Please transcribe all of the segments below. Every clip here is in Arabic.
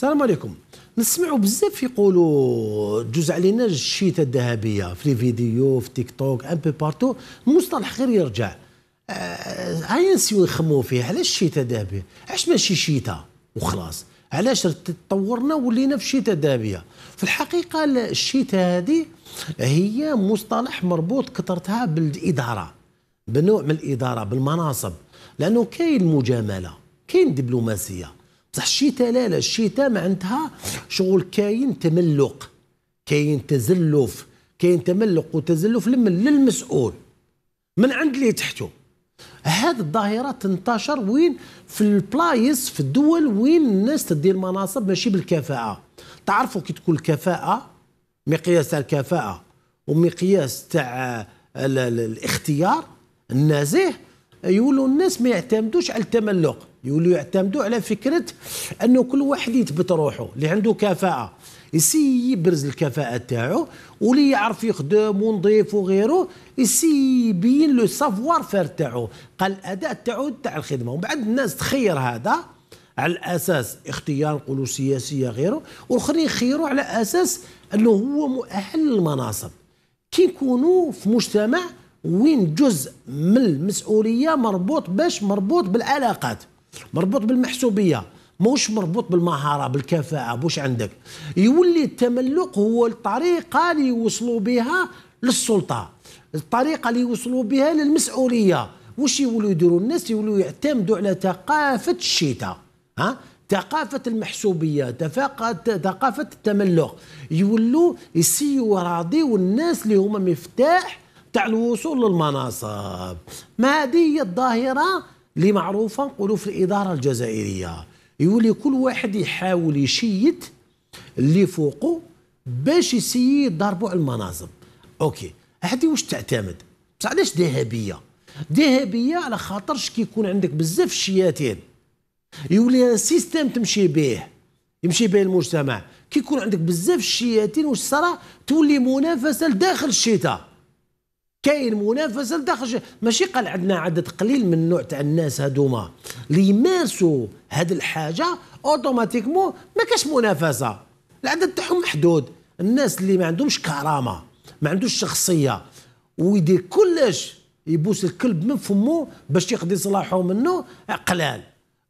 السلام عليكم نسمعوا بزاف يقولوا جوز علينا الشيتا الذهبيه في لي فيديو في تيك توك ان بو بارتو المصطلح غير يرجع آه، هيا نسيو نخمو فيه علاش الشيتا الذهبي علاش ماشي شيتا وخلاص علاش تطورنا ولينا في الشتاء الذهبيه في الحقيقه الشتاء هذه هي مصطلح مربوط كثرتها بالاداره بنوع من الاداره بالمناصب لانه كاين مجامله كاين دبلوماسيه بصح الشتاء لا لا الشتاء معناتها شغل كاين تملق كاين تزلف كاين تملق وتزلف لمن للمسؤول من عند اللي تحته هذه الظاهره تنتشر وين في البلايص في الدول وين الناس تدير مناصب ماشي بالكفاءه تعرفوا كي تكون الكفاءه مقياس تاع الكفاءه ومقياس تاع الاختيار النازح يقولوا الناس ما يعتمدوش على التملق يوليو يعتمدوا على فكره انه كل واحد يثبت روحه اللي عنده كفاءه يسي يبرز الكفاءه تاعو واللي يعرف يخدم ونظيف وغيره يسي يبين لو سافوار فير تاعو قال الاداء تاعو تاع الخدمه ومن بعد الناس تخير هذا على اساس اختيار نقولوا سياسيه غيره والاخرين يخيروا على اساس انه هو مؤهل للمناصب كي يكونوا في مجتمع وين جزء من المسؤوليه مربوط باش مربوط بالعلاقات مربوط بالمحسوبيه موش مربوط بالمهاره بالكفاءه بوش عندك يولي التملق هو الطريقه اللي يوصلوا بها للسلطه الطريقه اللي يوصلوا بها للمسؤوليه واش يولوا يديروا الناس يولوا يعتمدوا على ثقافه الشتاء ها ثقافة المحسوبية ثقافة التملق يولوا يسيو راضيو الناس اللي هما مفتاح تاع الوصول للمناصب ما هذه هي الظاهرة اللي معروفه نقولوا في الاداره الجزائريه يولي كل واحد يحاول يشيت اللي فوقه باش يسيي ضربوا على المناصب اوكي هذه واش تعتمد بصح علاش ذهبيه ذهبيه على خاطرش كيكون عندك بزاف الشياتين يولي سيستم تمشي به يمشي به المجتمع كيكون عندك بزاف الشياتين واش صرا تولي منافسه لداخل الشتاء كاين منافسه لداخل ماشي قال عندنا عدد قليل من النوع تاع الناس هذوما اللي يمارسوا هذه الحاجه اوتوماتيكمون ما كاش منافسه العدد تاعهم محدود الناس اللي ما عندهمش كرامه ما عندوش شخصيه ويدير كلش يبوس الكلب من فمه باش يقضي صلاحه منه قلال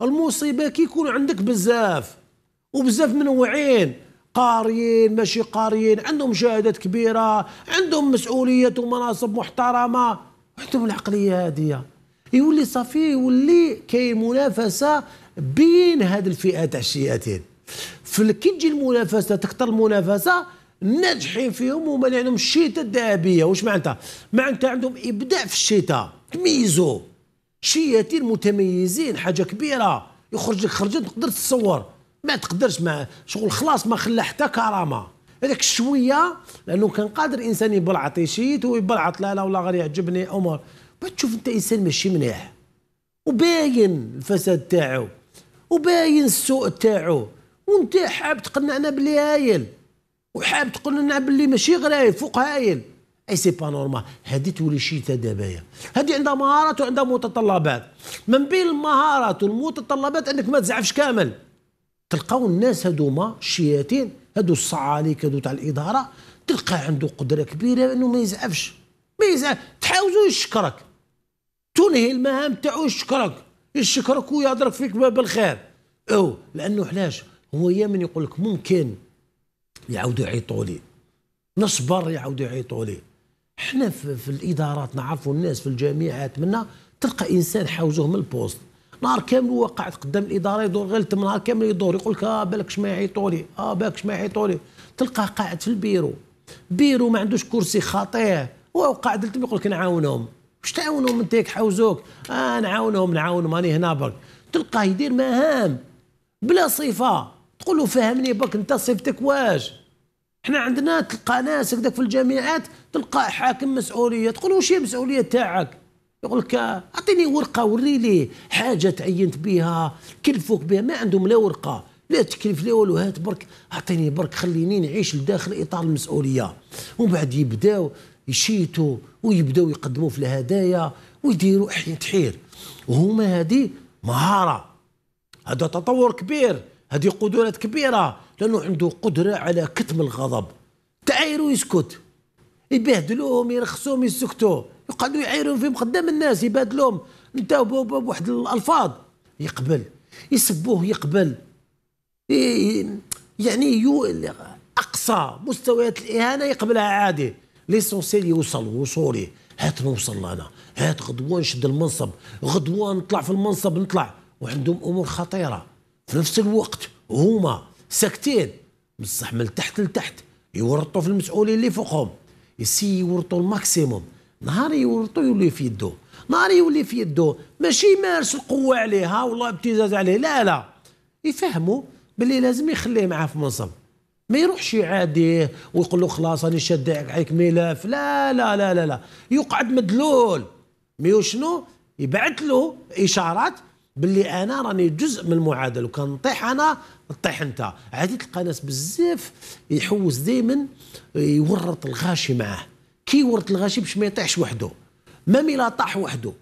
المصيبه كي يكون عندك بزاف وبزاف منوعين قاريين ماشي قاريين عندهم شهادات كبيره عندهم مسؤوليات ومناصب محترمه عندهم العقليه هاديه يولي صافي يولي كاين منافسه بين هاد الفئه تاع في فكي تجي المنافسه تكثر المنافسه الناجحين فيهم هما اللي عندهم الشتاء الذهبيه واش معناتها معناتها عندهم ابداع في الشتاء تميزوا شياتين متميزين حاجه كبيره يخرج لك خرجه تقدر تصور ما تقدرش ما شغل خلاص ما خلى حتى كرامه هذاك الشويه لانه كان قادر انسان يبلعط يشيت ويبلعط لا لا والله غير يعجبني امور تشوف انت انسان ماشي مليح وباين الفساد تاعو وباين السوء تاعو وانت حاب تقنعنا بلي هايل وحاب تقنعنا بلي ماشي غير هايل فوق هايل اي سي با نورمال هذه تولي شيتا دابايا هذه عندها مهارات وعندها متطلبات من بين المهارات والمتطلبات انك ما تزعفش كامل تلقاو الناس هذوما الشياتين هذو الصعاليك هذو تاع الاداره تلقى عنده قدره كبيره انه ما يزعفش ما يزعف تحاوزو يشكرك تنهي المهام تاعو يشكرك يشكرك ويهضرك فيك بالخير او لانه علاش هو يمن يقول لك ممكن يعاودوا يعيطوا لي نصبر يعاودوا يعيطوا لي احنا في, في الادارات نعرفوا الناس في الجامعات منا تلقى انسان حاوزوه من البوست نهار كامل هو قاعد قدام الاداره يدور غير نهار كامل يدور يقول لك اه بالكش ما يعيطولي اه بالكش ما يعيطولي تلقاه قاعد في البيرو بيرو ما عندوش كرسي خطير هو قاعد يقول لك نعاونهم واش تعاونهم انت حوزوك اه نعاونهم نعاونهم راني هنا برك تلقاه يدير مهام بلا صفه تقول له فهمني برك انت صفتك واش احنا عندنا تلقى ناس هكذاك في الجامعات تلقى حاكم مسؤوليه تقول له واش هي المسؤوليه تاعك يقول لك اعطيني ورقه وري لي حاجه تعينت بها كلفوك بها ما عندهم لا ورقه لا تكلف لا والو هات برك اعطيني برك خليني نعيش لداخل اطار المسؤوليه ومن بعد يبداو يشيتوا ويبداو يقدموا في الهدايا ويديروا احيان تحير وهما هذه مهاره هذا تطور كبير هذه قدرات كبيره لانه عنده قدره على كتم الغضب تعاير ويسكت يبهدلوهم يرخصوهم يسكتوا يقعدوا يعيرون فيهم قدام الناس يبادلوهم انت بواحد الالفاظ يقبل يسبوه يقبل يعني يو اقصى مستويات الاهانه يقبلها عادي ليسونسيل يوصل وصولي هات نوصل لنا هات غدوه نشد المنصب غدوه نطلع في المنصب نطلع وعندهم امور خطيره في نفس الوقت هما ساكتين بصح من تحت لتحت يورطوا في المسؤولين اللي فوقهم يسي يورطوا الماكسيموم نهار يورطوا يولي في يده نهار يولي في يده ماشي يمارس القوه عليها والله ابتزاز عليه لا لا يفهموا باللي لازم يخليه معاه في منصب ما يروحش يعاديه ويقول له خلاص راني شاد عليك ملف لا لا لا لا لا يقعد مدلول ميو شنو يبعث له اشارات باللي انا راني جزء من المعادله وكان نطيح انا نطيح انت عادي تلقى ناس بزاف يحوس دائما يورط الغاشي معاه كي يورط الغاشي باش ما يطيحش وحده ما ميلا طاح وحده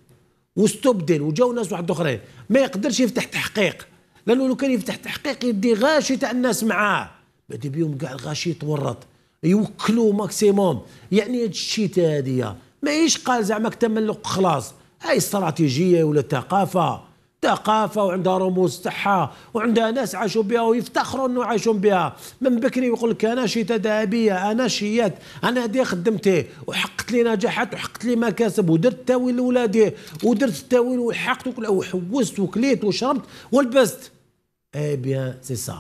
واستبدل وجاو ناس واحد اخرين ما يقدرش يفتح تحقيق لانه لو كان يفتح تحقيق يدي غاشي تاع الناس معاه بعد بيهم كاع الغاشي يتورط يوكلوا ماكسيموم يعني هاد الشيتا هذه ماهيش قال زعما تملق خلاص هاي استراتيجيه ولا ثقافه ثقافة وعندها رموز تاعها وعندها ناس عاشوا بها ويفتخروا انه عاشوا بها من بكري يقول لك انا شيت ذهبية انا شيات انا هذه خدمتي وحقت لي نجاحات وحقت لي مكاسب ودرت تاويل لولادي ودرت التاويل وحقت وحوست وكليت وشربت ولبست اي بيان سي سا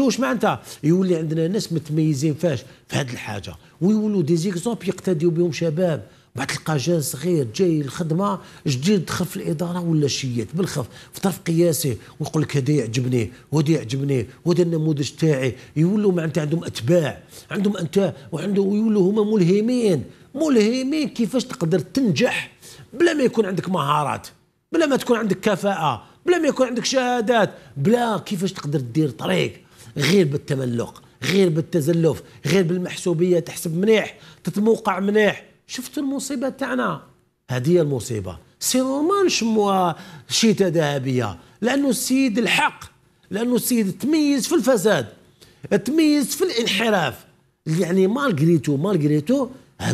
واش معناتها يولي عندنا ناس متميزين فاش في هذه الحاجه ويولوا ديزيكزومبل يقتديوا بهم شباب بعد تلقى جا صغير جاي الخدمه جديد دخل في الاداره ولا شيات بالخف في طرف قياسي ويقول لك هذا يعجبني وهذا يعجبني وهذا النموذج تاعي يولوا معناتها عندهم اتباع عندهم انت وعنده يولوا هما ملهمين ملهمين كيفاش تقدر تنجح بلا ما يكون عندك مهارات بلا ما تكون عندك كفاءه بلا ما يكون عندك شهادات بلا كيفاش تقدر تدير طريق غير بالتملق غير بالتزلف غير بالمحسوبيه تحسب مليح تتموقع مليح شفت المصيبه تاعنا هذه هي المصيبه سي نورمال نشموها ذهبيه لانه السيد الحق لانه السيد تميز في الفساد تميز في الانحراف يعني مالغريتو مالغريتو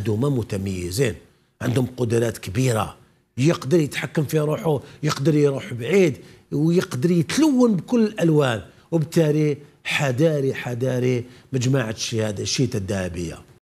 ما متميزين عندهم قدرات كبيره يقدر يتحكم في روحه يقدر يروح بعيد ويقدر يتلون بكل الالوان وبالتالي حذاري حذاري مجموعة هذا الشيته الذهبيه